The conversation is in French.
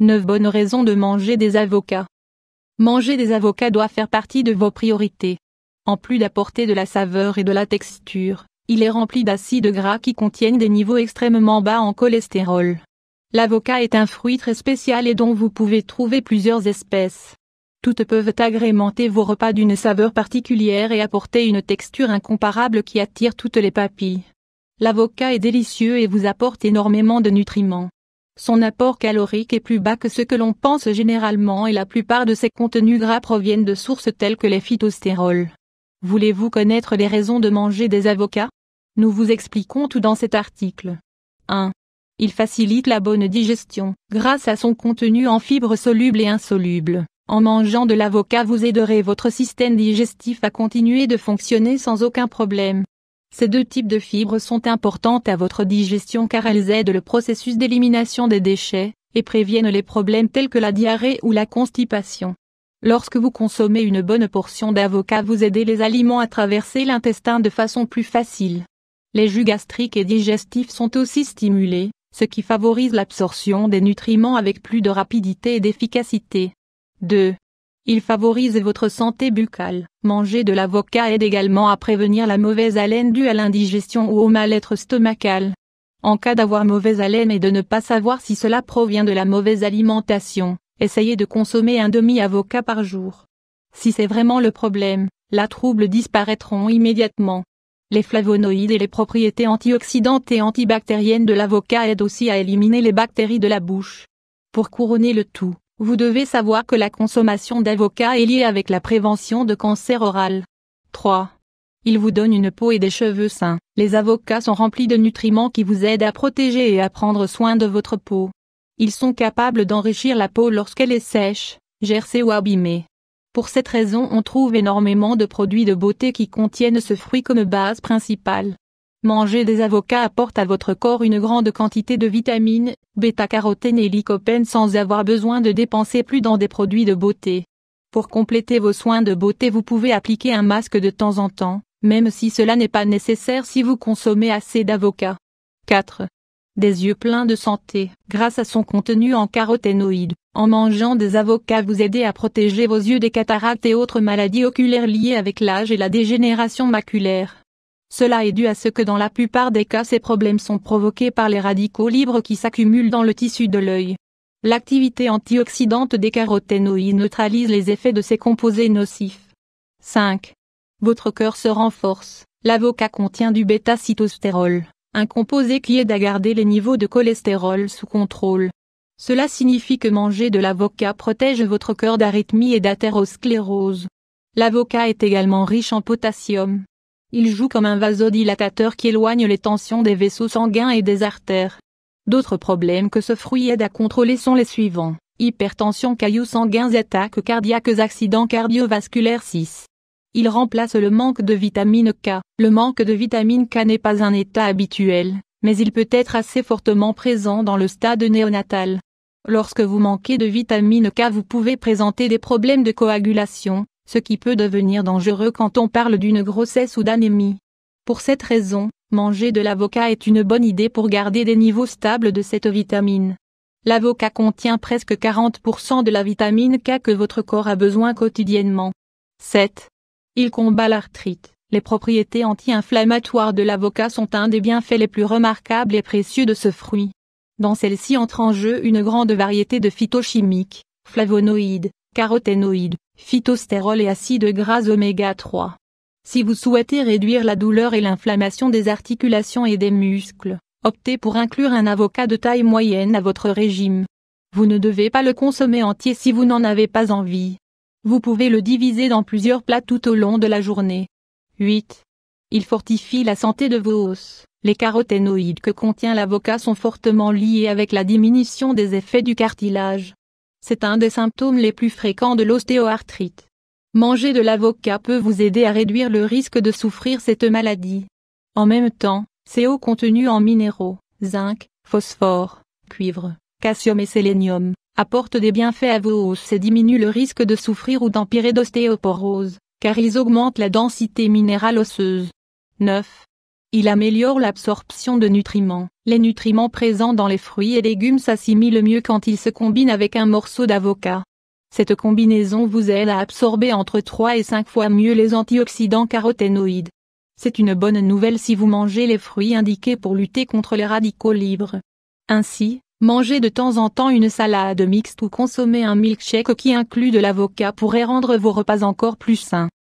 9 bonnes raisons de manger des avocats. Manger des avocats doit faire partie de vos priorités. En plus d'apporter de la saveur et de la texture, il est rempli d'acides gras qui contiennent des niveaux extrêmement bas en cholestérol. L'avocat est un fruit très spécial et dont vous pouvez trouver plusieurs espèces. Toutes peuvent agrémenter vos repas d'une saveur particulière et apporter une texture incomparable qui attire toutes les papilles. L'avocat est délicieux et vous apporte énormément de nutriments. Son apport calorique est plus bas que ce que l'on pense généralement et la plupart de ses contenus gras proviennent de sources telles que les phytostérols. Voulez-vous connaître les raisons de manger des avocats Nous vous expliquons tout dans cet article. 1. Il facilite la bonne digestion, grâce à son contenu en fibres solubles et insolubles. En mangeant de l'avocat vous aiderez votre système digestif à continuer de fonctionner sans aucun problème. Ces deux types de fibres sont importantes à votre digestion car elles aident le processus d'élimination des déchets et préviennent les problèmes tels que la diarrhée ou la constipation. Lorsque vous consommez une bonne portion d'avocat, vous aidez les aliments à traverser l'intestin de façon plus facile. Les jus gastriques et digestifs sont aussi stimulés, ce qui favorise l'absorption des nutriments avec plus de rapidité et d'efficacité. 2. Il favorise votre santé buccale. Manger de l'avocat aide également à prévenir la mauvaise haleine due à l'indigestion ou au mal-être stomacal. En cas d'avoir mauvaise haleine et de ne pas savoir si cela provient de la mauvaise alimentation, essayez de consommer un demi-avocat par jour. Si c'est vraiment le problème, la trouble disparaîtront immédiatement. Les flavonoïdes et les propriétés antioxydantes et antibactériennes de l'avocat aident aussi à éliminer les bactéries de la bouche. Pour couronner le tout, vous devez savoir que la consommation d'avocats est liée avec la prévention de cancer oral. 3. Ils vous donnent une peau et des cheveux sains. Les avocats sont remplis de nutriments qui vous aident à protéger et à prendre soin de votre peau. Ils sont capables d'enrichir la peau lorsqu'elle est sèche, gercée ou abîmée. Pour cette raison on trouve énormément de produits de beauté qui contiennent ce fruit comme base principale. Manger des avocats apporte à votre corps une grande quantité de vitamines, bêta-carotène et lycopène sans avoir besoin de dépenser plus dans des produits de beauté. Pour compléter vos soins de beauté, vous pouvez appliquer un masque de temps en temps, même si cela n'est pas nécessaire si vous consommez assez d'avocats. 4. Des yeux pleins de santé. Grâce à son contenu en caroténoïdes, en mangeant des avocats vous aidez à protéger vos yeux des cataractes et autres maladies oculaires liées avec l'âge et la dégénération maculaire. Cela est dû à ce que dans la plupart des cas ces problèmes sont provoqués par les radicaux libres qui s'accumulent dans le tissu de l'œil. L'activité antioxydante des caroténoïdes neutralise les effets de ces composés nocifs. 5. Votre cœur se renforce. L'avocat contient du bêta-cytostérol, un composé qui aide à garder les niveaux de cholestérol sous contrôle. Cela signifie que manger de l'avocat protège votre cœur d'arythmie et d'athérosclérose. L'avocat est également riche en potassium, il joue comme un vasodilatateur qui éloigne les tensions des vaisseaux sanguins et des artères. D'autres problèmes que ce fruit aide à contrôler sont les suivants. Hypertension cailloux sanguins attaques cardiaques accidents cardiovasculaires 6. Il remplace le manque de vitamine K. Le manque de vitamine K n'est pas un état habituel, mais il peut être assez fortement présent dans le stade néonatal. Lorsque vous manquez de vitamine K vous pouvez présenter des problèmes de coagulation, ce qui peut devenir dangereux quand on parle d'une grossesse ou d'anémie. Pour cette raison, manger de l'avocat est une bonne idée pour garder des niveaux stables de cette vitamine. L'avocat contient presque 40% de la vitamine K que votre corps a besoin quotidiennement. 7. Il combat l'arthrite. Les propriétés anti-inflammatoires de l'avocat sont un des bienfaits les plus remarquables et précieux de ce fruit. Dans celle-ci entre en jeu une grande variété de phytochimiques, flavonoïdes, caroténoïdes, phytostérol et acide gras oméga 3. Si vous souhaitez réduire la douleur et l'inflammation des articulations et des muscles, optez pour inclure un avocat de taille moyenne à votre régime. Vous ne devez pas le consommer entier si vous n'en avez pas envie. Vous pouvez le diviser dans plusieurs plats tout au long de la journée. 8. Il fortifie la santé de vos os. Les caroténoïdes que contient l'avocat sont fortement liés avec la diminution des effets du cartilage. C'est un des symptômes les plus fréquents de l'ostéoarthrite. Manger de l'avocat peut vous aider à réduire le risque de souffrir cette maladie. En même temps, ses hauts contenus en minéraux, zinc, phosphore, cuivre, calcium et sélénium, apportent des bienfaits à vos os et diminuent le risque de souffrir ou d'empirer d'ostéoporose, car ils augmentent la densité minérale osseuse. 9. Il améliore l'absorption de nutriments. Les nutriments présents dans les fruits et légumes s'assimilent mieux quand ils se combinent avec un morceau d'avocat. Cette combinaison vous aide à absorber entre 3 et 5 fois mieux les antioxydants caroténoïdes. C'est une bonne nouvelle si vous mangez les fruits indiqués pour lutter contre les radicaux libres. Ainsi, manger de temps en temps une salade mixte ou consommer un milkshake qui inclut de l'avocat pourrait rendre vos repas encore plus sains.